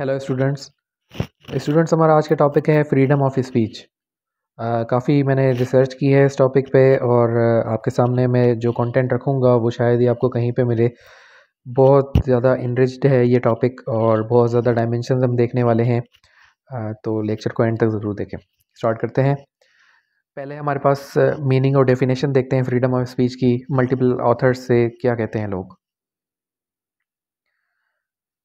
Hello students students हमारा आज का टॉपिक है फ्रीडम ऑफ स्पीच काफ़ी मैंने रिसर्च की है इस टॉपिक पे और uh, आपके सामने मैं जो कंटेंट रखूँगा वो शायद ही आपको कहीं पे मिले बहुत ज़्यादा इनरिच्ड है ये टॉपिक और बहुत ज़्यादा डायमेंशन हम देखने वाले हैं आ, uh, तो लेक्चर को एंड तक ज़रूर देखें स्टार्ट करते हैं पहले हमारे पास मीनिंग uh, और डेफिनेशन देखते हैं फ्रीडम ऑफ स्पीच की मल्टीपल ऑथर्स से क्या कहते हैं लोग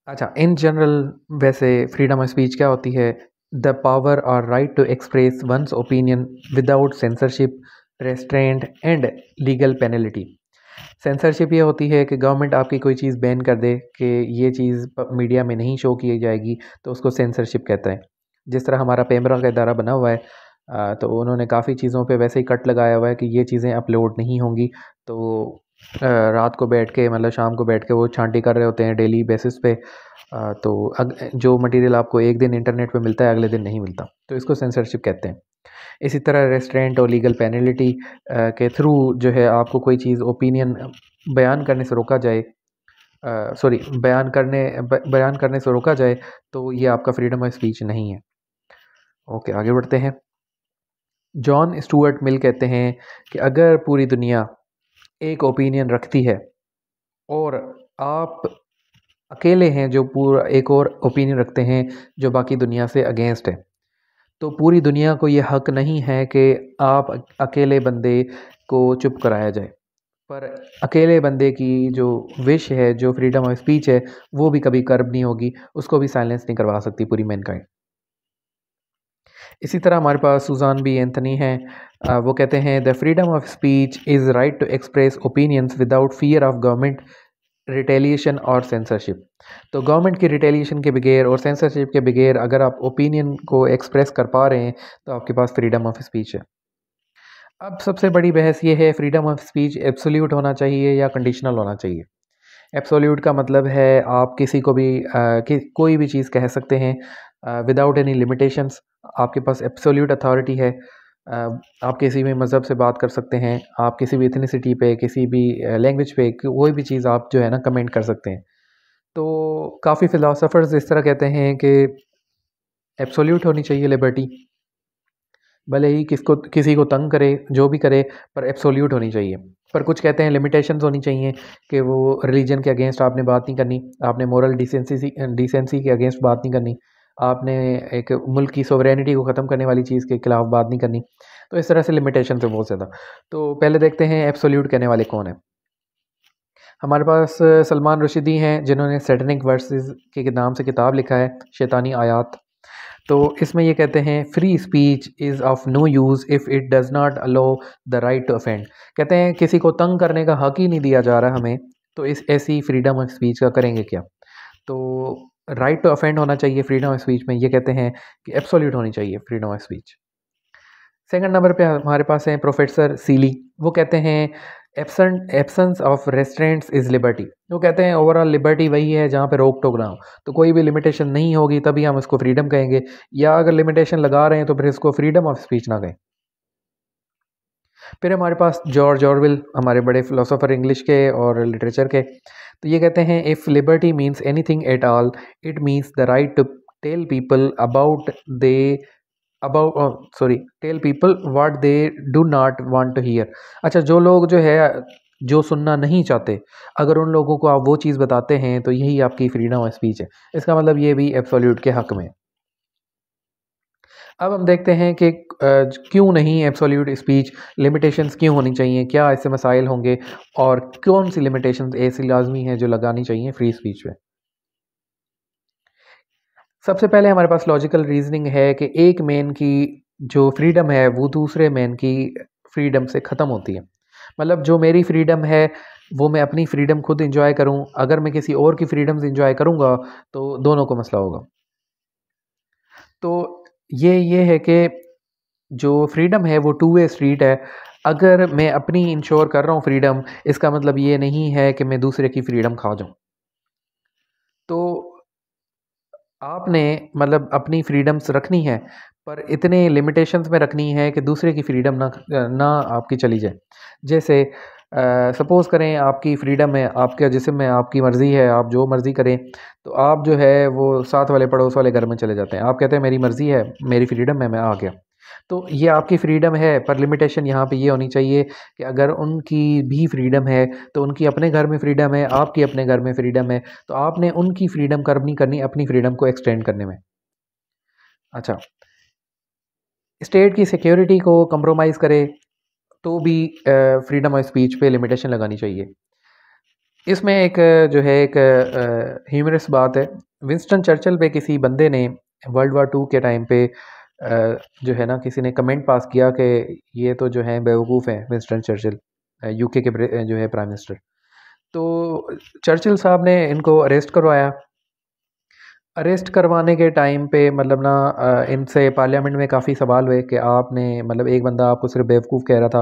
अच्छा इन जनरल वैसे फ्रीडम ऑफ स्पीच क्या होती है द पावर और right to express one's opinion without censorship restraint and legal penalty censorship ये होती है कि गवर्नमेंट आपकी कोई चीज़ बैन कर दे कि ये चीज़ मीडिया में नहीं शो की जाएगी तो उसको सेंसरशिप कहते हैं जिस तरह हमारा पेमरा का इदारा बना हुआ है तो उन्होंने काफ़ी चीज़ों पे वैसे ही कट लगाया हुआ है कि ये चीज़ें अपलोड नहीं होंगी तो रात को बैठ के मतलब शाम को बैठ के वो छांटी कर रहे होते हैं डेली बेसिस पे तो अग जो मटेरियल आपको एक दिन इंटरनेट पे मिलता है अगले दिन नहीं मिलता तो इसको सेंसरशिप कहते हैं इसी तरह रेस्टोरेंट और लीगल पेनल्टी के थ्रू जो है आपको कोई चीज़ ओपिनियन बयान करने से रोका जाए सॉरी बयान करने ब, बयान करने से रोका जाए तो ये आपका फ्रीडम ऑफ स्पीच नहीं है ओके आगे बढ़ते हैं जॉन स्टूअर्ट मिल कहते हैं कि अगर पूरी दुनिया एक ओपिनियन रखती है और आप अकेले हैं जो पूरा एक और ओपिनियन रखते हैं जो बाकी दुनिया से अगेंस्ट है तो पूरी दुनिया को ये हक नहीं है कि आप अकेले बंदे को चुप कराया जाए पर अकेले बंदे की जो विश है जो फ्रीडम ऑफ स्पीच है वो भी कभी कर्ब नहीं होगी उसको भी साइलेंस नहीं करवा सकती पूरी मैनकाइंड इसी तरह हमारे पास सुजान बी एंथनी हैं Uh, वो कहते हैं the freedom of speech is right to express opinions without fear of government retaliation और सेंसरशिप तो गवर्नमेंट की रिटेलिएशन के बगैर और सेंसरशिप के बगैर अगर आप ओपिनियन को एक्सप्रेस कर पा रहे हैं तो आपके पास फ्रीडम ऑफ स्पीच है अब सबसे बड़ी बहस ये है फ्रीडम ऑफ स्पीच एब्सोल्यूट होना चाहिए या कंडीशनल होना चाहिए एब्सोल्यूट का मतलब है आप किसी को भी आ, कि, कोई भी चीज़ कह सकते हैं विदाउट एनी लिमिटेशंस आपके पास एब्सोल्यूट अथॉरिटी है आप किसी भी मज़हब से बात कर सकते हैं आप किसी भी इथनीसिटी पे किसी भी लैंग्वेज पे कोई भी चीज़ आप जो है ना कमेंट कर सकते हैं तो काफ़ी फ़िलासफ़र्स इस तरह कहते हैं कि एब्सोल्यूट होनी चाहिए लिबर्टी भले ही किसको किसी को तंग करे जो भी करे पर एब्सोल्यूट होनी चाहिए पर कुछ कहते हैं लिमिटेशन होनी चाहिए कि वो रिलीजन के अगेंस्ट आपने बात नहीं करनी आपने मॉरल डिसेंसी डिसेंसी के अगेंस्ट बात नहीं करनी आपने एक मुल्क की सोवरेनिटी को ख़त्म करने वाली चीज़ के खिलाफ बात नहीं करनी तो इस तरह से लिमिटेशन है बहुत ज़्यादा तो पहले देखते हैं एप्सोल्यूट कहने वाले कौन है हमारे पास सलमान रशीदी हैं जिन्होंने सेटनिक वर्सेस के नाम से किताब लिखा है शैतानी आयात तो इसमें ये कहते हैं free speech is of no use if it does not allow the right to offend कहते हैं किसी को तंग करने का हक ही नहीं दिया जा रहा हमें तो इस ऐसी फ्रीडम ऑफ स्पीच का करेंगे क्या तो राइट टू अफेंड होना चाहिए फ्रीडम ऑफ स्पीच में ये कहते हैं कि एब्सोल्यूट होनी चाहिए freedom of speech second number पे हमारे पास हैं प्रोफेसर सीली वो कहते हैं absent absence of restraints is liberty वो कहते हैं ओवरऑल लिबर्टी वही है जहाँ पे रोक टोक ना हो तो कोई भी लिमिटेशन नहीं होगी तभी हम इसको फ्रीडम कहेंगे या अगर लिमिटेशन लगा रहे हैं तो फिर इसको फ्रीडम ऑफ स्पीच ना कहें फिर हमारे पास जॉर्ज ऑरविल हमारे बड़े फ़िलोसोफ़र इंग्लिश के और लिटरेचर के तो ये कहते हैं इफ़ लिबर्टी मीन्स एनी थिंग at all it means the right to tell people about they about sorry tell people what they do not want to hear अच्छा जो लोग जो है जो सुनना नहीं चाहते अगर उन लोगों को आप वो चीज़ बताते हैं तो यही आपकी फ्रीडम ऑफ स्पीच है इसका मतलब ये भी एब्सोल्यूट के हक में है अब हम देखते हैं कि क्यों नहीं एब्सोल्यूट स्पीच लिमिटेशंस क्यों होनी चाहिए क्या ऐसे मसाइल होंगे और कौन सी लिमिटेशंस ऐसी लाजमी हैं जो लगानी चाहिए फ्री स्पीच में सबसे पहले हमारे पास लॉजिकल रीजनिंग है कि एक मेन की जो फ्रीडम है वो दूसरे मैन की फ्रीडम से ख़त्म होती है मतलब जो मेरी फ्रीडम है वो मैं अपनी फ्रीडम खुद इंजॉय करूं अगर मैं किसी और की फ्रीडम्स इंजॉय करूंगा तो दोनों को मसला होगा तो ये ये है कि जो फ्रीडम है वो टू वे स्ट्रीट है अगर मैं अपनी इंश्योर कर रहा हूँ फ्रीडम इसका मतलब ये नहीं है कि मैं दूसरे की फ्रीडम खा जाऊँ तो आपने मतलब अपनी फ्रीडम्स रखनी है पर इतने लिमिटेशंस में रखनी है कि दूसरे की फ्रीडम ना ना आपकी चली जाए जैसे सपोज़ करें आपकी फ्रीडम है आपके जिसम में आपकी मर्ज़ी है आप जो मर्ज़ी करें तो आप जो है वो साथ वाले पड़ोस वाले घर में चले जाते हैं आप कहते हैं मेरी मर्ज़ी है मेरी फ्रीडम है मैं आ गया तो ये आपकी फ्रीडम है पर लिमिटेशन यहाँ पे ये होनी चाहिए कि अगर उनकी भी फ्रीडम है तो उनकी अपने घर में फ्रीडम है आपकी अपने घर में फ्रीडम है तो आपने उनकी फ्रीडम कर्व नहीं करनी अपनी फ्रीडम को एक्सटेंड करने में अच्छा स्टेट की सिक्योरिटी को कंप्रोमाइज़ करे तो भी फ्रीडम ऑफ स्पीच पे लिमिटेशन लगानी चाहिए इसमें एक जो है एक ह्यूमरस बात है विंस्टन चर्चल पे किसी बंदे ने वर्ल्ड वार टू के टाइम पे जो है ना किसी ने कमेंट पास किया कि ये तो जो है बेवकूफ़ हैं विंस्टन चर्चल यूके के जो है प्राइम मिनिस्टर तो चर्चिल साहब ने इनको अरेस्ट करवाया अरेस्ट करवाने के टाइम पे मतलब ना इनसे पार्लियामेंट में काफ़ी सवाल हुए कि आपने मतलब एक बंदा आपको सिर्फ बेवकूफ़ कह रहा था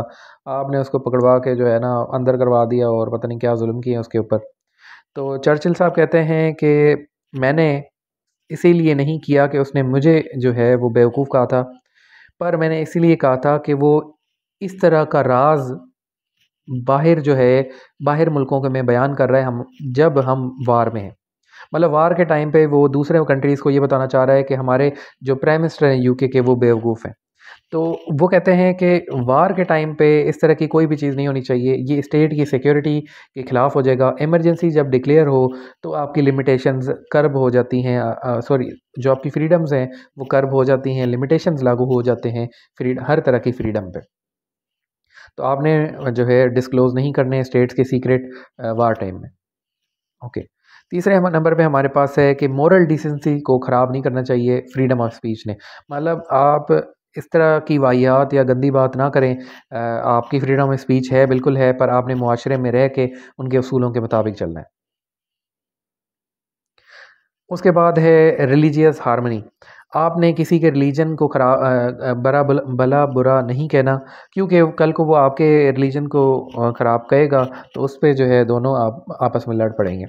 आपने उसको पकड़वा के जो है ना अंदर करवा दिया और पता नहीं क्या जुल्म किए उसके ऊपर तो चर्चिल साहब कहते हैं कि मैंने इसीलिए नहीं किया कि उसने मुझे जो है वो बेवकूफ़ कहा था पर मैंने इसीलिए कहा था कि वो इस तरह का राज बाहर जो है बाहर मुल्कों के में बयान कर रहे हैं हम जब हम वार में हैं मतलब वार के टाइम पे वो दूसरे कंट्रीज़ को ये बताना चाह रहा है कि हमारे जो प्राइम मिनिस्टर हैं यूके के वो बेवकूफ़ हैं तो वो कहते हैं कि वार के टाइम पे इस तरह की कोई भी चीज़ नहीं होनी चाहिए ये स्टेट की सिक्योरिटी के ख़िलाफ़ हो जाएगा इमरजेंसी जब डिक्लेयर हो तो आपकी लिमिटेशंस कर्ब हो जाती हैं सॉरी जो आपकी फ्रीडम्स हैं वो कर्ब हो जाती हैं लिमिटेशंस लागू हो जाते हैं फ्री हर तरह की फ्रीडम पे तो आपने जो है डिस्क्लोज़ नहीं करने स्टेट्स के सीक्रेट वार टाइम में ओके okay. तीसरे नंबर पे हमारे पास है कि मॉरल डिसेंसी को ख़राब नहीं करना चाहिए फ्रीडम ऑफ स्पीच ने मतलब आप इस तरह की वाहियात या गंदी बात ना करें आपकी फ्रीडम ऑफ स्पीच है बिल्कुल है पर आपने माशरे में रह के उनके असूलों के मुताबिक चलना है उसके बाद है रिलीजियस हारमनी आपने किसी के रिलीजन को खराब बरा भला बुरा नहीं कहना क्योंकि कल को वो आपके रिलीजन को ख़राब कहेगा तो उस पर जो है दोनों आप आपस में लड़ पड़ेंगे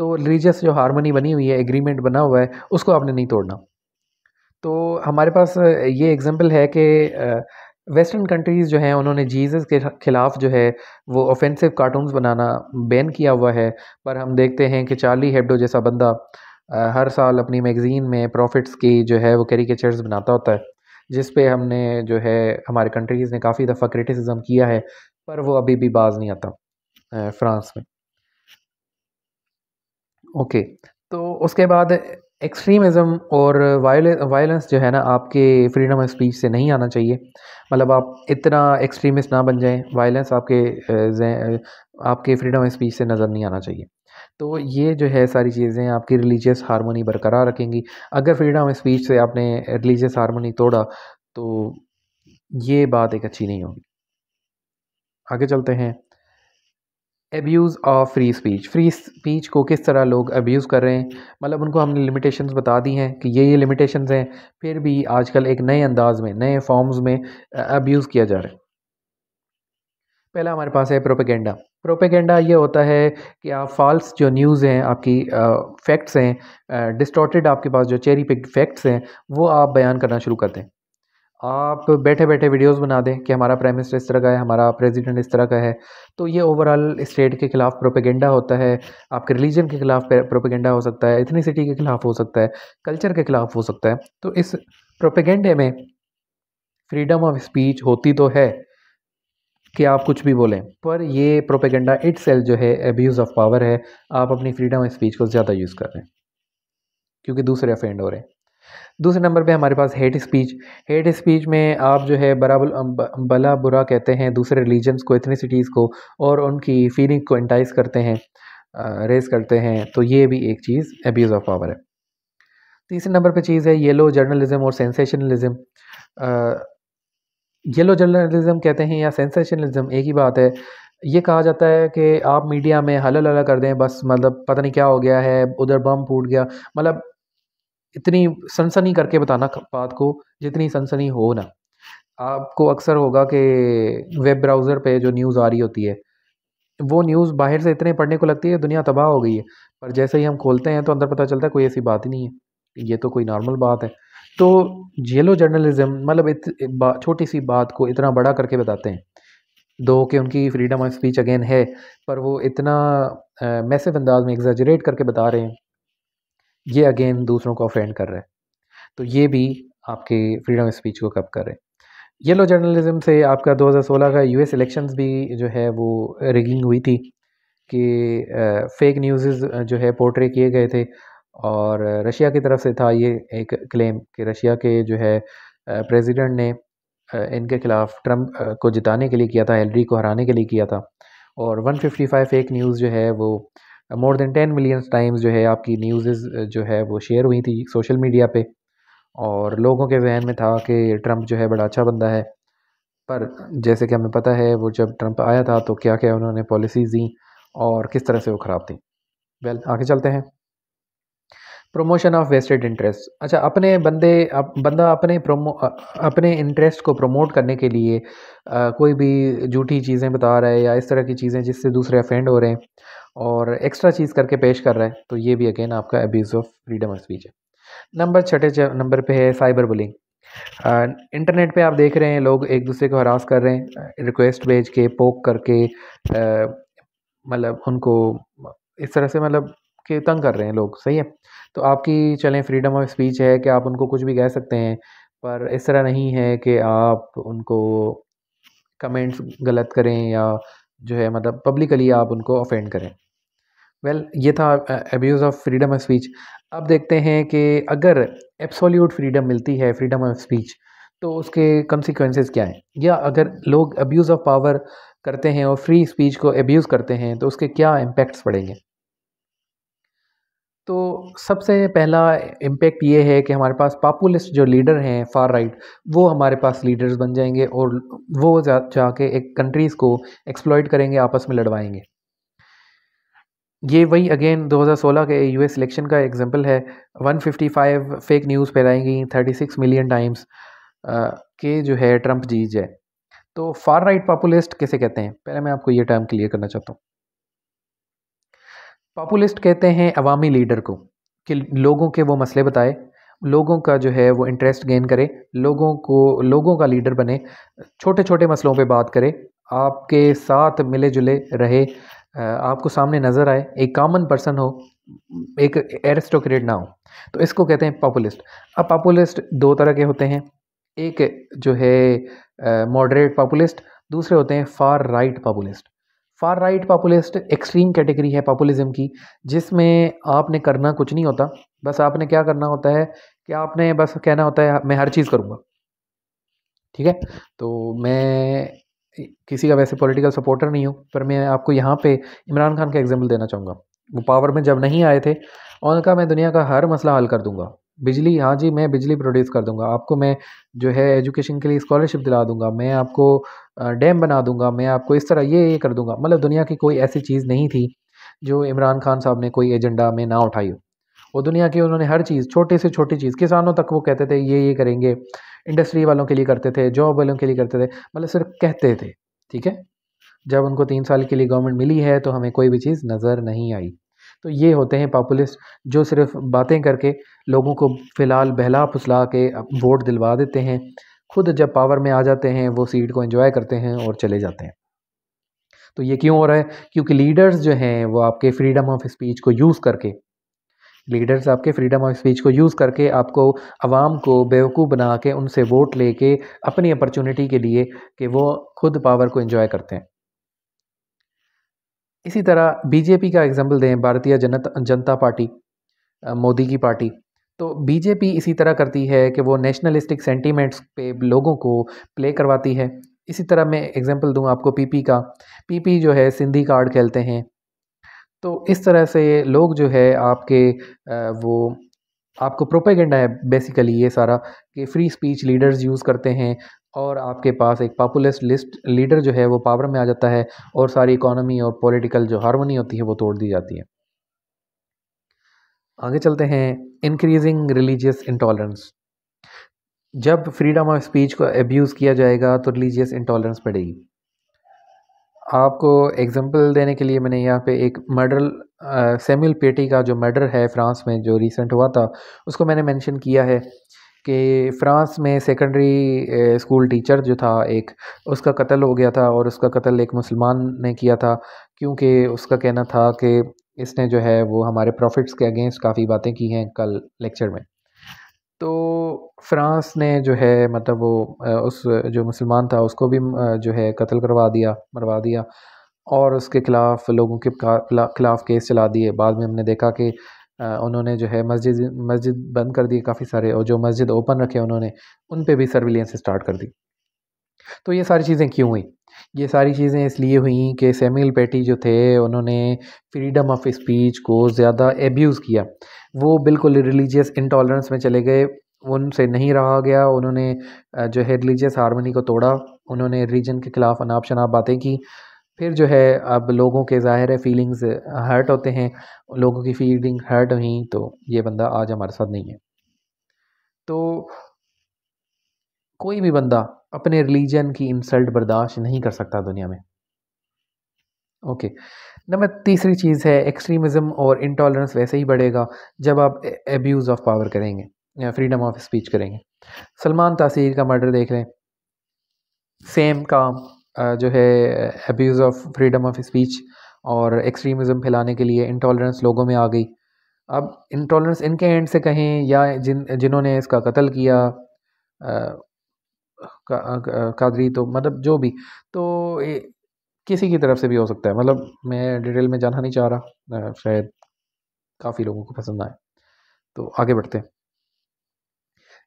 तो रिलीजियस जो हारमोनी बनी हुई है एग्रीमेंट बना हुआ है उसको आपने नहीं तोड़ना तो हमारे पास ये एग्जांपल है कि वेस्टर्न कंट्रीज़ जो हैं उन्होंने जीसस के ख़िलाफ़ जो है वो ऑफेंसिव कार्टून्स बनाना बैन किया हुआ है पर हम देखते हैं कि चार्ली हेब्डो जैसा बंदा हर साल अपनी मैगज़ीन में प्रॉफिट्स की जो है वो कैरिकेचर्स बनाता होता है जिस पे हमने जो है हमारे कंट्रीज़ ने काफ़ी दफ़ा क्रिटिसिज्म किया है पर वो अभी भी बाज नहीं आता फ्रांस में ओके तो उसके बाद एक्सट्रीमिज़म और वायलेंस जो है ना आपके फ्रीडम ऑफ स्पीच से नहीं आना चाहिए मतलब आप इतना एक्सट्रीमिस्ट ना बन जाएं वायलेंस आपके आपके फ्रीडम ऑफ स्पीच से नज़र नहीं आना चाहिए तो ये जो है सारी चीज़ें आपकी रिलीजियस हारमोनी बरकरार रखेंगी अगर फ्रीडम ऑफ स्पीच से आपने रिलीजियस हारमोनी तोड़ा तो ये बात एक अच्छी नहीं होगी आगे चलते हैं abuse of free speech free speech को किस तरह लोग अब्यूज़ कर रहे हैं मतलब उनको हमने लिमिटेशंस बता दी हैं कि ये ये लिमिटेशंस हैं फिर भी आजकल एक नए अंदाज में नए फॉर्म्स में अब्यूज़ किया जा रहा है पहला हमारे पास है प्रोपेगेंडा प्रोपेगेंडा ये होता है कि आप फॉल्स जो न्यूज़ हैं आपकी फैक्ट्स हैं डिस्टॉटेड आपके पास जो चेरी पिक्ड फैक्ट्स हैं वो आप बयान करना शुरू कर दें आप बैठे बैठे वीडियोस बना दें कि हमारा प्राइम मिनिस्टर इस तरह का है हमारा प्रेसिडेंट इस तरह का है तो ये ओवरऑल स्टेट के खिलाफ प्रोपेगेंडा होता है आपके रिलीजन के खिलाफ प्रोपेगेंडा हो सकता है एथनीसिटी के खिलाफ हो सकता है कल्चर के खिलाफ हो सकता है तो इस प्रोपेगेंडे में फ्रीडम ऑफ स्पीच होती तो है कि आप कुछ भी बोलें पर ये प्रोपेगेंडा इट जो है एब्यूज़ ऑफ पावर है आप अपनी फ्रीडम ऑफ स्पीच को ज़्यादा यूज़ कर रहे हैं क्योंकि दूसरे अफेंड हो रहे हैं दूसरे नंबर पे हमारे पास हेट स्पीच हेट स्पीच में आप जो है बराबर भला बुरा कहते हैं दूसरे रिलीजन्स को इतनी सिटीज को और उनकी फीलिंग को एंटाइज करते हैं रेस करते हैं तो ये भी एक चीज़ एब्यूज़ ऑफ पावर है तीसरे नंबर पे चीज़ है येलो जर्नलिज्म और सेंसेशनलिज्म येलो जर्नलिज्म कहते हैं या सेंसेशनलिज्म एक ही बात है ये कहा जाता है कि आप मीडिया में हल लल्ला कर दें बस मतलब पता नहीं क्या हो गया है उधर बम फूट गया मतलब इतनी सनसनी करके बताना बात को जितनी सनसनी हो ना आपको अक्सर होगा कि वेब ब्राउज़र पे जो न्यूज़ आ रही होती है वो न्यूज़ बाहर से इतने पढ़ने को लगती है दुनिया तबाह हो गई है पर जैसे ही हम खोलते हैं तो अंदर पता चलता है कोई ऐसी बात ही नहीं है ये तो कोई नॉर्मल बात है तो येलो जर्नलिज़म मतलब इत, छोटी सी बात को इतना बड़ा करके बताते हैं दो कि उनकी फ्रीडम ऑफ स्पीच अगेन है पर वो इतना मैसेफ अंदाज में एग्जाजरेट करके बता रहे हैं ये अगेन दूसरों को ऑफेंड कर रहे हैं तो ये भी आपके फ्रीडम स्पीच को कब कर रहे हैं येलो जर्नलिज्म से आपका 2016 का यूएस इलेक्शंस भी जो है वो रिगिंग हुई थी कि फेक न्यूज़ जो है पोर्ट्रे किए गए थे और रशिया की तरफ से था ये एक क्लेम कि रशिया के जो है प्रेसिडेंट ने इनके खिलाफ ट्रंप को जिताने के लिए किया था हेलरी को हराने के लिए किया था और 155 फेक न्यूज़ जो है वो more than ten millions times जो है आपकी न्यूज़ uh, जो है वो शेयर हुई थी सोशल मीडिया पे और लोगों के जहन में था कि ट्रंप जो है बड़ा अच्छा बंदा है पर जैसे कि हमें पता है वो जब ट्रंप आया था तो क्या क्या उन्होंने पॉलिसीज़ दी और किस तरह से वो ख़राब थी वेल आगे चलते हैं प्रमोशन ऑफ वेस्टेड इंटरेस्ट अच्छा अपने बंदे अप, बंदा अपने प्रोमो अपने इंटरेस्ट को प्रमोट करने के लिए आ, कोई भी झूठी चीज़ें बता रहा है या इस तरह की चीज़ें जिससे दूसरे अफेंड हो रहे हैं और एक्स्ट्रा चीज़ करके पेश कर रहा है तो ये भी अगेन आपका abuse of freedom of speech है नंबर छठे नंबर पर है साइबर बुलिंग इंटरनेट पर आप देख रहे हैं लोग एक दूसरे को हरास कर रहे हैं रिक्वेस्ट भेज के पोक करके मतलब उनको इस तरह से मतलब के तंग कर रहे हैं लोग सही है तो आपकी चलें फ्रीडम ऑफ स्पीच है कि आप उनको कुछ भी कह सकते हैं पर इस तरह नहीं है कि आप उनको कमेंट्स गलत करें या जो है मतलब पब्लिकली आप उनको ऑफेंड करें वेल well, ये था abuse of freedom of speech अब देखते हैं कि अगर एब्सोल्यूट फ्रीडम मिलती है फ्रीडम ऑफ स्पीच तो उसके कॉन्सिक्वेंसेस क्या हैं या अगर लोग अब्यूज़ ऑफ पावर करते हैं और फ्री स्पीच को एब्यूज़ करते हैं तो उसके क्या इम्पेक्ट्स पड़ेंगे तो सबसे पहला इम्पेक्ट ये है कि हमारे पास पापुलिस्ट जो लीडर हैं फार राइट वो हमारे पास लीडर्स बन जाएंगे और वो जा जाके एक कंट्रीज़ को एक्सप्लॉयट करेंगे आपस में लड़वाएंगे ये वही अगेन 2016 के यूएस इलेक्शन का एग्जांपल है 155 फेक न्यूज़ फैलाएंगी 36 मिलियन टाइम्स के जो है ट्रंप जीत जाए तो फार राइट पॉपुलिस्ट कैसे कहते हैं पहले मैं आपको ये टर्म क्लियर करना चाहता हूँ पॉपुलिस्ट कहते हैं अवामी लीडर को कि लोगों के वो मसले बताए लोगों का जो है वो इंटरेस्ट गेन करे लोगों को लोगों का लीडर बने छोटे छोटे मसलों पे बात करे आपके साथ मिले जुले रहे आपको सामने नज़र आए एक कॉमन पर्सन हो एक एरिस्टोक्रेट ना हो तो इसको कहते हैं पॉपुलिस्ट अब पॉपुलिस्ट दो तरह के होते हैं एक जो है मॉडरेट पॉपुलिस्ट दूसरे होते हैं far right populist far right populist extreme category है पॉपुलिज्म की जिसमें आपने करना कुछ नहीं होता बस आपने क्या करना होता है कि आपने बस कहना होता है मैं हर चीज़ करूँगा ठीक है तो मैं किसी का वैसे पॉलिटिकल सपोर्टर नहीं हूँ पर मैं आपको यहाँ पे इमरान खान का एग्जाम्पल देना चाहूँगा वो पावर में जब नहीं आए थे और कहा मैं दुनिया का हर मसला हल कर दूँगा बिजली हाँ जी मैं बिजली प्रोड्यूस कर दूँगा आपको मैं जो है एजुकेशन के लिए स्कॉलरशिप दिला दूंगा मैं आपको डैम बना दूंगा मैं आपको इस तरह ये ये कर दूंगा मतलब दुनिया की कोई ऐसी चीज़ नहीं थी जो इमरान खान साहब ने कोई एजेंडा में ना उठाई हो वो दुनिया की उन्होंने हर चीज़ छोटे से छोटी चीज़ किसानों तक वो कहते थे ये ये करेंगे इंडस्ट्री वालों के लिए करते थे जॉब वालों के लिए करते थे मतलब सिर्फ कहते थे ठीक है जब उनको तीन साल के लिए गवर्नमेंट मिली है तो हमें कोई भी चीज़ नज़र नहीं आई तो ये होते हैं पॉपुलिस्ट जो सिर्फ बातें करके लोगों को फ़िलहाल बहला फुसला के वोट दिलवा देते हैं खुद जब पावर में आ जाते हैं वो सीट को एंजॉय करते हैं और चले जाते हैं तो ये क्यों हो रहा है क्योंकि लीडर्स जो हैं वो आपके फ्रीडम ऑफ स्पीच को यूज़ करके लीडर्स आपके फ्रीडम ऑफ स्पीच को यूज़ करके आपको आवाम को बेवकूफ़ बना के उनसे वोट लेके अपनी अपॉर्चुनिटी के लिए कि वो खुद पावर को एंजॉय करते हैं इसी तरह बीजेपी का एग्जाम्पल दें भारतीय जनता जनता पार्टी मोदी की पार्टी तो बीजेपी इसी तरह करती है कि वो नेशनलिस्टिक सेंटीमेंट्स पे लोगों को प्ले करवाती है इसी तरह मैं एग्जांपल दूं आपको पीपी का पीपी जो है सिंधी कार्ड खेलते हैं तो इस तरह से लोग जो है आपके वो आपको प्रोपेगेंडा है बेसिकली ये सारा कि फ्री स्पीच लीडर्स यूज़ करते हैं और आपके पास एक पॉपुलिस्ट लिस्ट लीडर जो है वो पावर में आ जाता है और सारी इकोनॉमी और पॉलिटिकल जो हारमोनी होती है वो तोड़ दी जाती है आगे चलते हैं इंक्रीजिंग रिलीजियस इंटॉलरेंस जब फ्रीडम ऑफ स्पीच को एब्यूज़ किया जाएगा तो रिलीजियस इंटॉलरेंस बढ़ेगी आपको एग्जांपल देने के लिए मैंने यहाँ पे एक मर्डर सेम्यूल पेटी का जो मर्डर है फ्रांस में जो रिसेंट हुआ था उसको मैंने मेंशन किया है कि फ्रांस में सेकेंडरी स्कूल टीचर जो था एक उसका कत्ल हो गया था और उसका कत्ल एक मुसलमान ने किया था क्योंकि उसका कहना था कि इसने जो है वो हमारे प्रॉफिट्स के अगेंस्ट काफ़ी बातें की हैं कल लेक्चर में तो फ्रांस ने जो है मतलब वो उस जो मुसलमान था उसको भी जो है कत्ल करवा दिया मरवा दिया और उसके ख़िलाफ़ लोगों के ख़िलाफ़ केस चला दिए बाद में हमने देखा कि उन्होंने जो है मस्जिद मस्जिद बंद कर दी काफ़ी सारे और जो मस्जिद ओपन रखे उन्होंने उन पर भी सर्विलियंस स्टार्ट कर दी तो ये सारी चीज़ें क्यों हुई ये सारी चीज़ें इसलिए हुई कि सैमुअल पेटी जो थे उन्होंने फ्रीडम ऑफ स्पीच को ज़्यादा एब्यूज़ किया वो बिल्कुल रिलीजियस इंटॉलरेंस में चले गए उनसे नहीं रहा गया उन्होंने जो है रिलीजियस हारमोनी को तोड़ा उन्होंने रिलीजन के ख़िलाफ़ अनाप शनाप बातें की फिर जो है अब लोगों के ज़ाहिर है फीलिंग्स हर्ट होते हैं लोगों की फीलिंग हर्ट हुई तो ये बंदा आज हमारे साथ नहीं है तो कोई भी बंदा अपने रिलीजन की इंसल्ट बर्दाश्त नहीं कर सकता दुनिया में ओके okay. नंबर तीसरी चीज़ है एक्सट्रीमिज़म और इंटॉलरेंस वैसे ही बढ़ेगा जब आप एब्यूज़ ऑफ पावर करेंगे या फ्रीडम ऑफ स्पीच करेंगे सलमान तासीर का मर्डर देख लें सेम काम जो है abuse of freedom of speech और एक्सट्रीमिज़म फैलाने के लिए इंटॉलरेंस लोगों में आ गई अब इंटॉलरेंस इनके एंड से कहें या जिन जिन्होंने इसका कत्ल किया कादरी तो मतलब जो भी तो ए, किसी की तरफ से भी हो सकता है मतलब मैं डिटेल में जाना नहीं चाह रहा शायद काफ़ी लोगों को पसंद आए तो आगे बढ़ते हैं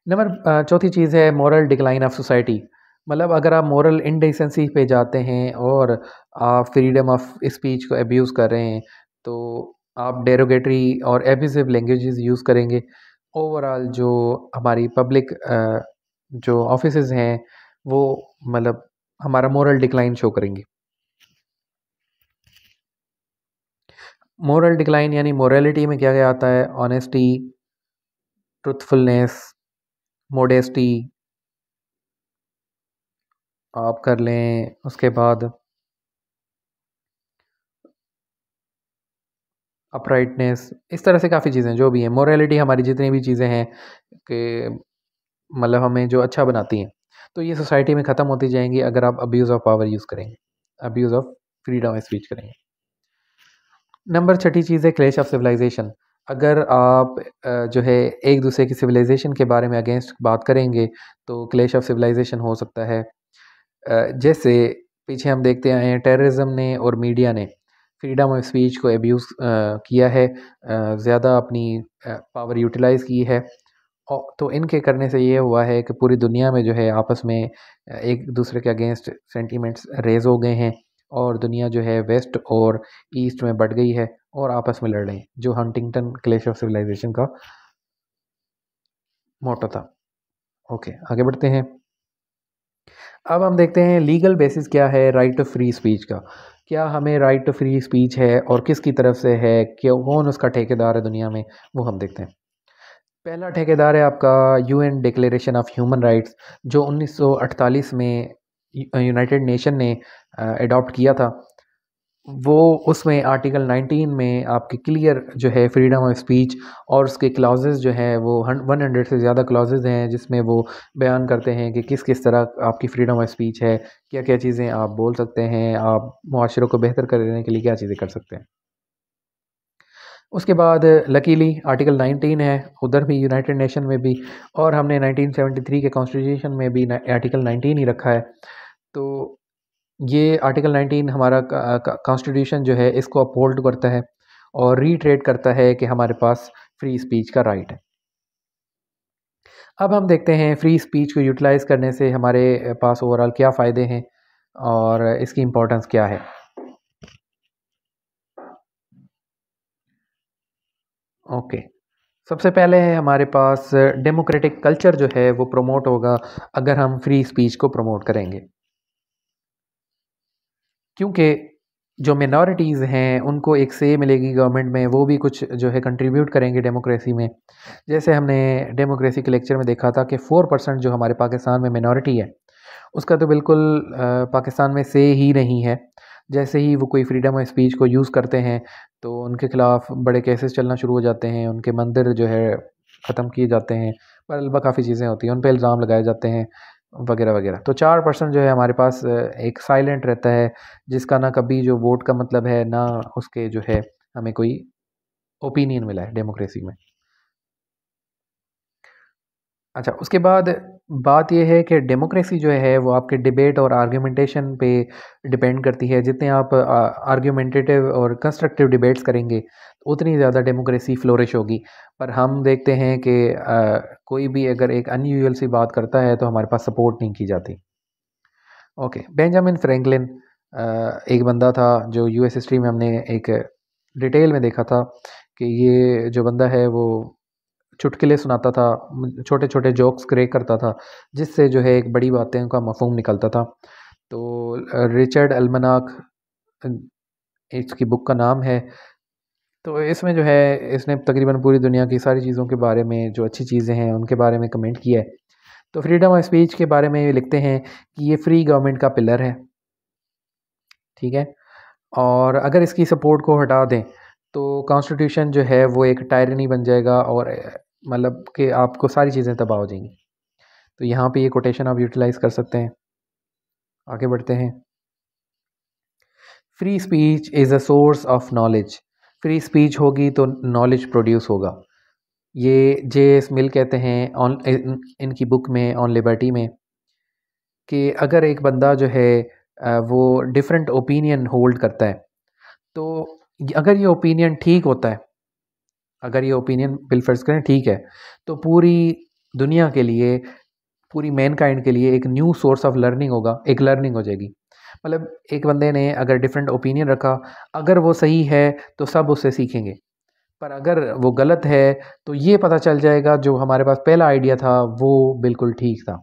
नंबर चौथी चीज़ है मॉरल डिक्लाइन ऑफ सोसाइटी मतलब अगर आप मॉरल इनडिसेंसी पे जाते हैं और आप फ्रीडम ऑफ स्पीच को एब्यूज़ कर रहे हैं तो आप डेरोगेटरी और एब्यूज़िव लैंग्वेजेस यूज़ करेंगे ओवरऑल जो हमारी पब्लिक जो ऑफिस हैं वो मतलब हमारा मोरल डिक्लाइन शो करेंगे मोरल डिक्लाइन यानी मोरलिटी में क्या क्या आता है ऑनेस्टी ट्रुथफुलनेस मोडेस्टी आप कर लें उसके बाद अपराइटनेस इस तरह से काफ़ी चीज़ें जो भी हैं मोरालिटी हमारी जितनी भी चीज़ें हैं कि मतलब हमें जो अच्छा बनाती हैं तो ये सोसाइटी में ख़त्म होती जाएंगी अगर आप अब्यूज़ ऑफ पावर यूज़ करेंगे अब्यूज़ ऑफ फ्रीडम स्पीच करेंगे नंबर छठी चीज़ है क्लेश ऑफ सिविलाइजेशन अगर आप जो है एक दूसरे की सिविलाइजेशन के बारे में अगेंस्ट बात करेंगे तो क्लेश ऑफ सिविलाइजेशन हो सकता है जैसे पीछे हम देखते आए हैं टेररिज्म ने और मीडिया ने फ्रीडम ऑफ स्पीच को एब्यूज़ किया है ज़्यादा अपनी पावर यूटिलाइज़ की है तो इनके करने से ये हुआ है कि पूरी दुनिया में जो है आपस में एक दूसरे के अगेंस्ट सेंटीमेंट्स रेज हो गए हैं और दुनिया जो है वेस्ट और ईस्ट में बढ़ गई है और आपस में लड़ रहे हैं जो हंटिंगटन क्लेश ऑफ सिविलाइजेशन का मोटो था ओके आगे बढ़ते हैं अब हम देखते हैं लीगल बेसिस क्या है राइट टू फ्री स्पीच का क्या हमें राइट टू फ्री स्पीच है और किसकी तरफ से है क्यों कौन उसका ठेकेदार है दुनिया में वो हम देखते हैं पहला ठेकेदार है आपका UN declaration of human rights जो 1948 में यूनाइटेड नेशन ने अडॉप्ट किया था वो उसमें आर्टिकल 19 में आपके क्लियर जो है फ्रीडम ऑफ स्पीच और उसके क्लाजेज जो है वो 100 से ज़्यादा क्लाजेज हैं जिसमें वो बयान करते हैं कि किस किस तरह आपकी फ्रीडम ऑफ स्पीच है क्या क्या चीज़ें आप बोल सकते हैं आप माशरे को बेहतर करने के लिए क्या चीज़ें कर सकते हैं उसके बाद लकीली आर्टिकल 19 है उधर भी यूनाइटेड नेशन में भी और हमने 1973 के कॉन्स्टिट्यूशन में भी आर्टिकल 19 ही रखा है तो ये आर्टिकल 19 हमारा कॉन्स्टिट्यूशन जो है इसको अपहोल्ड करता है और रीट्रेट करता है कि हमारे पास फ्री स्पीच का राइट है अब हम देखते हैं फ्री स्पीच को यूटिलाइज़ करने से हमारे uh, पास ओवरऑल क्या फ़ायदे हैं और इसकी इम्पोर्टेंस क्या है ओके okay. सबसे पहले है हमारे पास डेमोक्रेटिक कल्चर जो है वो प्रमोट होगा अगर हम फ्री स्पीच को प्रमोट करेंगे क्योंकि जो मिनॉरिटीज़ हैं उनको एक से मिलेगी गवर्नमेंट में वो भी कुछ जो है कंट्रीब्यूट करेंगे डेमोक्रेसी में जैसे हमने डेमोक्रेसी के लेक्चर में देखा था कि फ़ोर परसेंट जो हमारे पाकिस्तान में मिनॉरिटी है उसका तो बिल्कुल पाकिस्तान में से ही नहीं है जैसे ही वो कोई फ्रीडम ऑफ स्पीच को यूज़ करते हैं तो उनके ख़िलाफ़ बड़े केसेस चलना शुरू हो जाते हैं उनके मंदिर जो है ख़त्म किए जाते हैं पर अलबा काफ़ी चीज़ें होती हैं उन पर इल्ज़ाम लगाए जाते हैं वगैरह वगैरह तो चार पर्सन जो है हमारे पास एक साइलेंट रहता है जिसका ना कभी जो वोट का मतलब है ना उसके जो है हमें कोई ओपिनियन मिला है डेमोक्रेसी में अच्छा उसके बाद बात यह है कि डेमोक्रेसी जो है वो आपके डिबेट और आर्गुमेंटेशन पे डिपेंड करती है जितने आप आर्गुमेंटेटिव और कंस्ट्रक्टिव डिबेट्स करेंगे उतनी ज़्यादा डेमोक्रेसी फ्लोरिश होगी पर हम देखते हैं कि कोई भी अगर एक अनयूजल सी बात करता है तो हमारे पास सपोर्ट नहीं की जाती ओके बेंजामिन फ्रेंकलिन एक बंदा था जो एस हिस्ट्री में हमने एक डिटेल में देखा था कि ये जो बंदा है वो चुटकुले सुनाता था छोटे छोटे जोक्स क्रेक करता था जिससे जो है एक बड़ी बातें का मफहम निकलता था तो रिचर्ड अलमनाक इसकी बुक का नाम है तो इसमें जो है इसने तकरीबन पूरी दुनिया की सारी चीज़ों के बारे में जो अच्छी चीज़ें हैं उनके बारे में कमेंट किया है तो फ्रीडम ऑफ स्पीच के बारे में ये लिखते हैं कि ये फ्री गवर्नमेंट का पिलर है ठीक है और अगर इसकी सपोर्ट को हटा दें तो कॉन्स्टिट्यूशन जो है वो एक टायरनी बन जाएगा और मतलब कि आपको सारी चीज़ें तबाह हो जाएंगी तो यहाँ पे ये कोटेशन आप यूटिलाइज़ कर सकते हैं आगे बढ़ते हैं free speech is a source of knowledge free speech होगी तो नॉलेज प्रोड्यूस होगा ये जे एस मिल कहते हैं ऑन इन, इनकी बुक में ऑन लिबर्टी में कि अगर एक बंदा जो है वो डिफरेंट ओपिनियन होल्ड करता है तो अगर ये ओपिनियन ठीक होता है अगर ये ओपिनियन बिलफर्ज करें ठीक है तो पूरी दुनिया के लिए पूरी मैनकाइंड के लिए एक न्यू सोर्स ऑफ लर्निंग होगा एक लर्निंग हो जाएगी मतलब एक बंदे ने अगर डिफरेंट ओपिनियन रखा अगर वो सही है तो सब उससे सीखेंगे पर अगर वो गलत है तो ये पता चल जाएगा जो हमारे पास पहला आइडिया था वो बिल्कुल ठीक था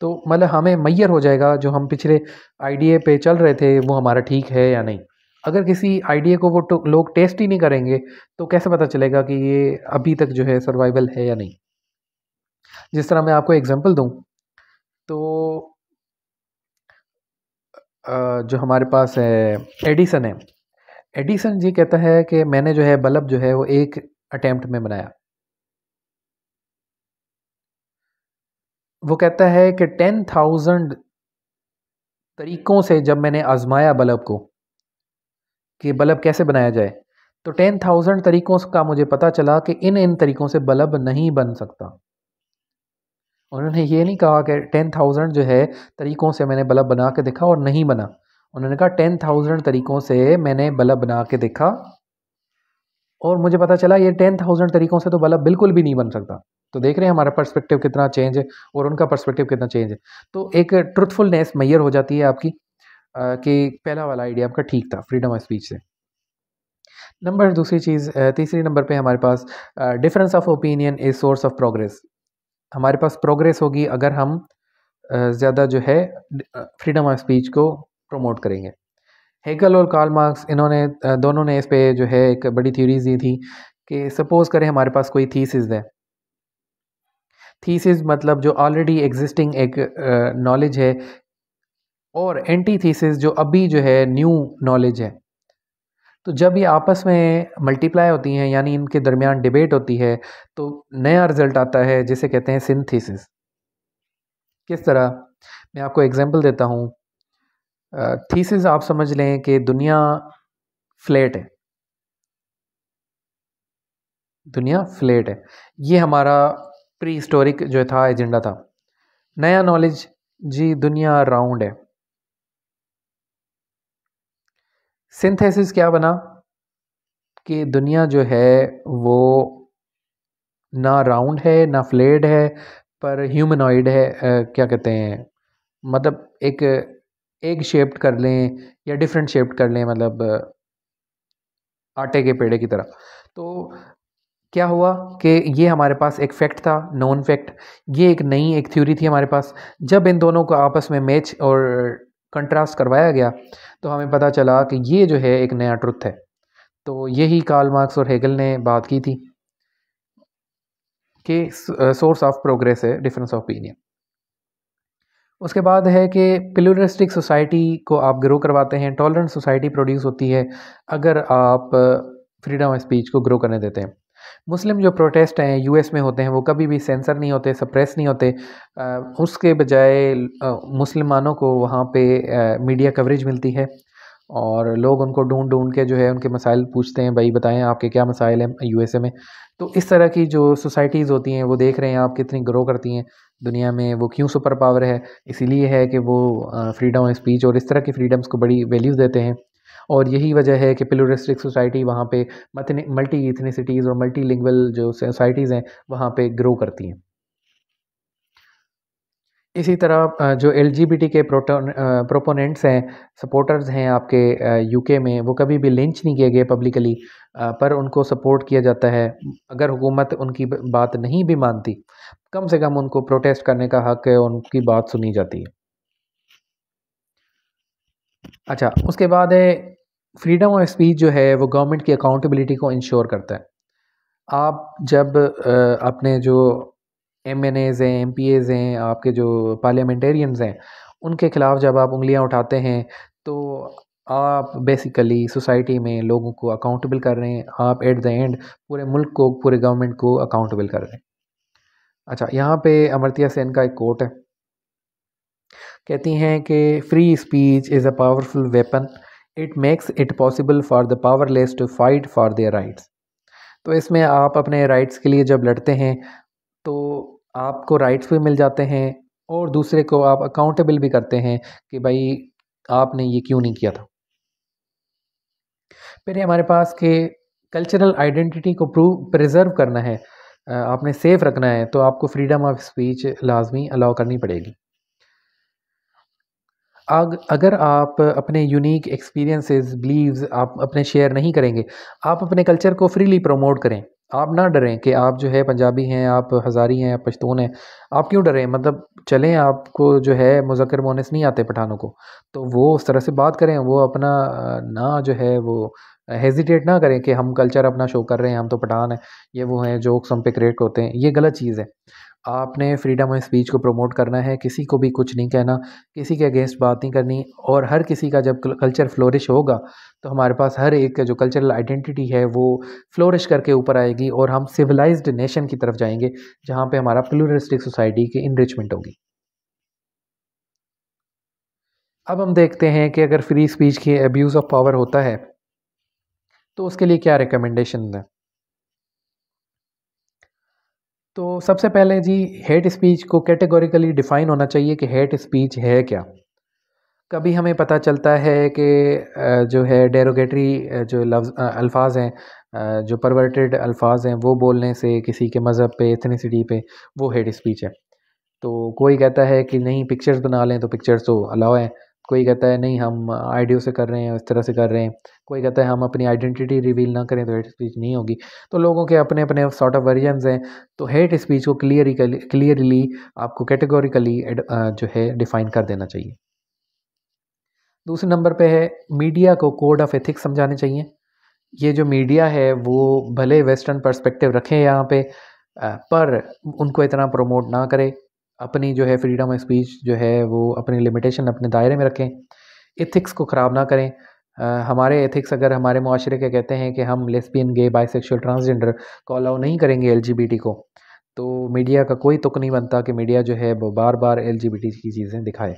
तो मतलब हमें मैयर हो जाएगा जो हम पिछले आइडिया पे चल रहे थे वो हमारा ठीक है या नहीं अगर किसी आइडिया को वो तो, लोग टेस्ट ही नहीं करेंगे तो कैसे पता चलेगा कि ये अभी तक जो है सर्वाइवल है या नहीं जिस तरह मैं आपको एग्जांपल दूं तो जो हमारे पास है एडिसन है एडिसन जी कहता है कि मैंने जो है बल्ब जो है वो एक अटैम्प्ट में बनाया वो कहता है कि टेन थाउजेंड तरीक़ों से जब मैंने आजमाया बल्ब को कि बल्ब कैसे बनाया जाए तो टेन थाउजेंड तरीक़ों का मुझे पता चला कि इन इन तरीक़ों से बल्ब नहीं बन सकता उन्होंने ये नहीं कहा कि टेन थाउजेंड जो है तरीक़ों से मैंने बल्ब बना के देखा और नहीं बना उन्होंने कहा टेन थाउजेंड तरीक़ों से मैंने बल्ब बना के देखा और मुझे पता चला ये टेन थाउजेंड तरीक़ों से तो बल्ब बिल्कुल भी नहीं बन सकता तो देख रहे हैं हमारा पर्सपेक्टिव कितना चेंज है और उनका पर्सपेक्टिव कितना चेंज है तो एक ट्रुथफुलनेस मैयर हो जाती है आपकी कि पहला वाला आइडिया आपका ठीक था फ्रीडम ऑफ स्पीच से नंबर दूसरी चीज़ तीसरी नंबर पे हमारे पास difference of opinion is source of progress हमारे पास प्रोग्रेस होगी अगर हम ज़्यादा जो है फ्रीडम ऑफ स्पीच को प्रमोट करेंगे हेगल और कार्ल मार्क्स इन्होंने दोनों ने इस पे जो है एक बड़ी थ्योरीज दी थी कि सपोज करें हमारे पास कोई थीसिस है थीसिस मतलब जो ऑलरेडी एग्जिस्टिंग एक नॉलेज है और एंटीथीसिस जो अभी जो है न्यू नॉलेज है तो जब ये आपस में मल्टीप्लाई होती हैं यानी इनके दरमियान डिबेट होती है तो नया रिजल्ट आता है जिसे कहते हैं सिंथेसिस किस तरह मैं आपको एग्जांपल देता हूँ थीसिस आप समझ लें कि दुनिया फ्लैट है दुनिया फ्लैट है ये हमारा प्री हिस्टोरिक जो था एजेंडा था नया नॉलेज जी दुनिया राउंड है सिंथेसिस क्या बना कि दुनिया जो है वो ना राउंड है ना फ्लेड है पर ह्यूमनॉइड है आ, क्या कहते हैं मतलब एक एक शेप्ड कर लें या डिफरेंट शेप्ड कर लें मतलब आटे के पेड़े की तरह तो क्या हुआ कि ये हमारे पास एक फैक्ट था नॉन फैक्ट ये एक नई एक थ्योरी थी हमारे पास जब इन दोनों को आपस में मैच और कंट्रास्ट करवाया गया तो हमें पता चला कि ये जो है एक नया ट्रुथ है तो यही कार्ल मार्क्स और हेगल ने बात की थी कि सोर्स ऑफ प्रोग्रेस है डिफरेंस ऑफ ओपिनियन उसके बाद है कि प्लूरिस्टिक सोसाइटी को आप ग्रो करवाते हैं टॉलरेंट सोसाइटी प्रोड्यूस होती है अगर आप फ्रीडम ऑफ स्पीच को ग्रो करने देते हैं मुस्लिम जो प्रोटेस्ट हैं यूएस में होते हैं वो कभी भी सेंसर नहीं होते सप्रेस नहीं होते उसके बजाय मुसलमानों को वहाँ पे मीडिया कवरेज मिलती है और लोग उनको ढूंढ ढूंढ के जो है उनके मसाइल पूछते हैं भाई बताएं आपके क्या मसाइल हैं यूएसए में तो इस तरह की जो सोसाइटीज़ होती हैं वो देख रहे हैं आप कितनी ग्रो करती हैं दुनिया में वो क्यों सुपर पावर है इसीलिए है कि वो फ्रीडम ऑफ स्पीच और इस तरह की फ्रीडम्स को बड़ी वैल्यूज़ देते हैं और यही वजह है कि पिलोरिस्टिक सोसाइटी वहाँ पे मल्टी इथनीसिटीज़ और मल्टी लिंगल जो सोसाइटीज़ हैं वहाँ पे ग्रो करती हैं इसी तरह जो एल के प्रोपोनेंट्स हैं सपोर्टर्स हैं आपके यूके में वो कभी भी लिंच नहीं किए गए पब्लिकली पर उनको सपोर्ट किया जाता है अगर हुकूमत उनकी बात नहीं भी मानती कम से कम उनको प्रोटेस्ट करने का हक है उनकी बात सुनी जाती है अच्छा उसके बाद है फ्रीडम ऑफ स्पीच जो है वो गवर्नमेंट की अकाउंटेबिलिटी को इंश्योर करता है आप जब अपने जो एम एन एज़ हैं एम पी एज़ हैं आपके जो पार्लियामेंटेरियंस हैं उनके ख़िलाफ़ जब आप उंगलियां उठाते हैं तो आप बेसिकली सोसाइटी में लोगों को अकाउंटेबल कर रहे हैं आप एट द एंड पूरे मुल्क को पूरे गवर्नमेंट को अकाउंटेबल कर रहे हैं अच्छा यहाँ पे अमरतिया सेन का एक कोट है कहती हैं कि free speech is a powerful weapon it makes it possible for the powerless to fight for their rights तो इसमें आप अपने राइट्स के लिए जब लड़ते हैं तो आपको राइट्स भी मिल जाते हैं और दूसरे को आप अकाउंटेबल भी करते हैं कि भाई आपने ये क्यों नहीं किया था फिर हमारे पास के कल्चरल आइडेंटिटी को प्रूव प्रिजर्व करना है आपने सेफ रखना है तो आपको फ्रीडम ऑफ स्पीच लाजमी अलाउ करनी पड़ेगी आग अगर आप अपने यूनिक एक्सपीरियंसेस बिलीव्स आप अपने शेयर नहीं करेंगे आप अपने कल्चर को फ्रीली प्रमोट करें आप ना डरें कि आप जो है पंजाबी हैं आप हज़ारी हैं आप पश्तून हैं आप क्यों डरें मतलब चलें आपको जो है मुजक्र मोनस नहीं आते पठानों को तो वो उस तरह से बात करें वो अपना ना जो है वो हेजिटेट ना करें कि हम कल्चर अपना शो कर रहे हैं हम तो पठान हैं ये वो हैं जोक्स हम पे क्रिएट होते हैं ये गलत चीज़ है आपने फ्रीडम ऑफ स्पीच को प्रमोट करना है किसी को भी कुछ नहीं कहना किसी के अगेंस्ट बात नहीं करनी और हर किसी का जब कल्चर फ्लोरिश होगा तो हमारे पास हर एक का जो कल्चरल आइडेंटिटी है वो फ्लोरिश करके ऊपर आएगी और हम सिविलाइज्ड नेशन की तरफ जाएंगे जहाँ पे हमारा प्लूरिस्टिक सोसाइटी की इनरिचमेंट होगी अब हम देखते हैं कि अगर फ्री स्पीच की एब्यूज़ ऑफ पावर होता है तो उसके लिए क्या रिकमेंडेशन है तो सबसे पहले जी हेट स्पीच को कैटेगोरिकली डिफाइन होना चाहिए कि हेट स्पीच है क्या कभी हमें पता चलता है कि जो है डेरोगेटरी जो लफ्ज अल्फाज हैं जो परवर्टेड अल्फाज हैं वो बोलने से किसी के मज़हब पे एथनीसिटी पे वो हेट स्पीच है तो कोई कहता है कि नहीं पिक्चर्स बना लें तो पिक्चर्स तो अलाउ हैं कोई कहता है नहीं हम आइडियो से कर रहे हैं इस तरह से कर रहे हैं कोई कहता है हम अपनी आइडेंटिटी रिवील ना करें तो हेट स्पीच नहीं होगी तो लोगों के अपने अपने सॉर्ट ऑफ वर्जन हैं तो हेट स्पीच को क्लियरली क्लियरली आपको कैटेगोरिकली जो है डिफाइन कर देना चाहिए दूसरे नंबर पे है मीडिया को कोड ऑफ एथिक्स समझाने चाहिए ये जो मीडिया है वो भले वेस्टर्न पर्सपेक्टिव रखें यहाँ पे पर उनको इतना प्रमोट ना करे अपनी जो है फ्रीडम ऑफ स्पीच जो है वो अपनी लिमिटेशन अपने दायरे में रखें एथिक्स को ख़राब ना करें आ, हमारे एथिक्स अगर हमारे माशरे के कहते हैं कि हम लेस्बियन गे बाइसेक्सुअल ट्रांसजेंडर को अलाउ नहीं करेंगे एल को तो मीडिया का कोई तुक नहीं बनता कि मीडिया जो है वो बार बार एल की चीज़ें दिखाए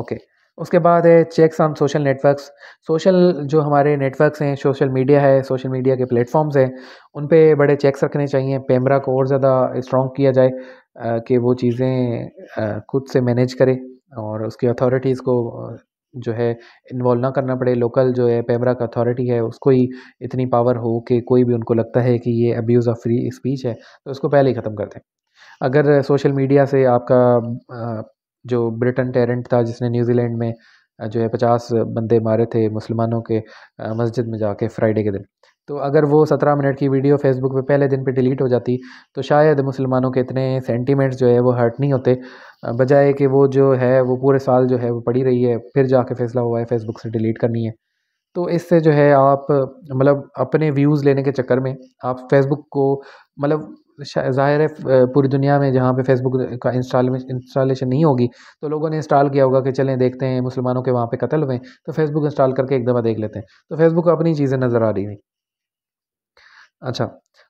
ओके उसके बाद है checks on social networks social जो हमारे नेटवर्क्स हैं सोशल मीडिया है सोशल मीडिया के प्लेटफॉर्म्स हैं उन पे बड़े चेक्स रखने चाहिए पैमरा को और ज़्यादा स्ट्रॉन्ग किया जाए કે વો ચીઝે ખુદ સે મેનેજ કરે ઓર ઉસકી ઓથોરિટીઝ કો જો હે ઇનવોલ્વ ના karna pade લોકલ જો હે પેમરા કા ઓથોરિટી હે ઉસકો હી ઇતની પાવર હો કે કોઈ ભી ઉનકો લગતા હે કે યે એબ્યુઝ ઓફ ફ્રી સ્પીચ હે તો ઉસકો પહેલે હી ખતમ કર દે અગર સોશિયલ મીડિયા સે આપકા જો બ્રિટન ટેરન્ટ થા جسને ન્યુઝીલેન્ડ મે જો હે 50 બંદે મારે થે મુસ્લમાનો કે મસ્જિદ મે જાકે ફ્રાઇડે કે દિન तो अगर वो सत्रह मिनट की वीडियो फेसबुक पे पहले दिन पे डिलीट हो जाती तो शायद मुसलमानों के इतने सेंटीमेंट्स जो है वो हर्ट नहीं होते बजाय कि वो जो है वो पूरे साल जो है वो पड़ी रही है फिर जाके फैसला हुआ है फेसबुक से डिलीट करनी है तो इससे जो है आप मतलब अपने व्यूज़ लेने के चक्कर में आप फेसबुक को मतलब ज़ाहिर है पूरी दुनिया में जहाँ पे फेसबुक का इंस्टॉलेशन नहीं होगी तो लोगों ने इंस्टॉल किया होगा कि चलें देखते हैं मुसलमानों के वहाँ पे कत्ल हुए तो फेसबुक इंस्टॉल करके एक दफ़ा देख लेते हैं तो फेसबुक अपनी चीज़ें नज़र आ रही थी अच्छा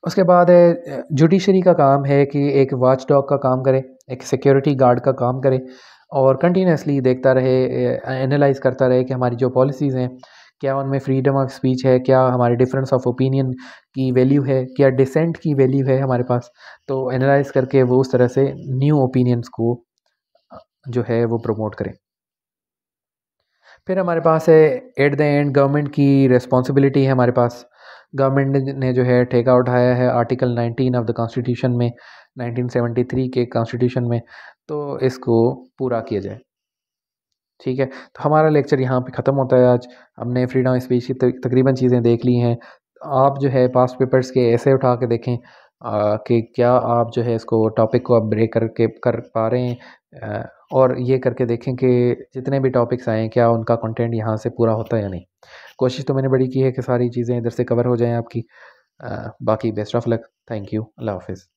उसके बाद है जुडिशरी का काम है कि एक वाच डॉग का काम करे एक सिक्योरिटी गार्ड का काम करे और कंटिन्यूसली देखता रहे एनालाइज करता रहे कि हमारी जो पॉलिसीज़ हैं क्या उनमें फ्रीडम ऑफ स्पीच है क्या हमारे डिफरेंस ऑफ ओपिनियन की वैल्यू है क्या डिसेंट की वैल्यू है हमारे पास तो एनालाइज करके वो उस तरह से न्यू ओपिनियंस को जो है वो प्रमोट करें फिर हमारे पास है एट द एंड गवर्नमेंट की रिस्पॉन्सिबिलिटी है हमारे पास गवर्नमेंट ने जो है ठेका उठाया है आर्टिकल 19 ऑफ द कॉन्स्टिट्यूशन में 1973 के कॉन्स्टिट्यूशन में तो इसको पूरा किया जाए ठीक है तो हमारा लेक्चर यहाँ पे ख़त्म होता है आज हमने फ्रीडम स्पीच की तकरीबन चीज़ें देख ली हैं आप जो है पास्ट पेपर्स के ऐसे उठा के देखें आ, कि क्या आप जो है इसको टॉपिक को आप ब्रेक करके कर पा रहे हैं और ये करके देखें कि जितने भी टॉपिक्स आए हैं क्या उनका कंटेंट यहाँ से पूरा होता है या नहीं कोशिश तो मैंने बड़ी की है कि सारी चीज़ें इधर से कवर हो जाएँ आपकी आ, बाकी best of luck thank you अल्लाह हाफिज़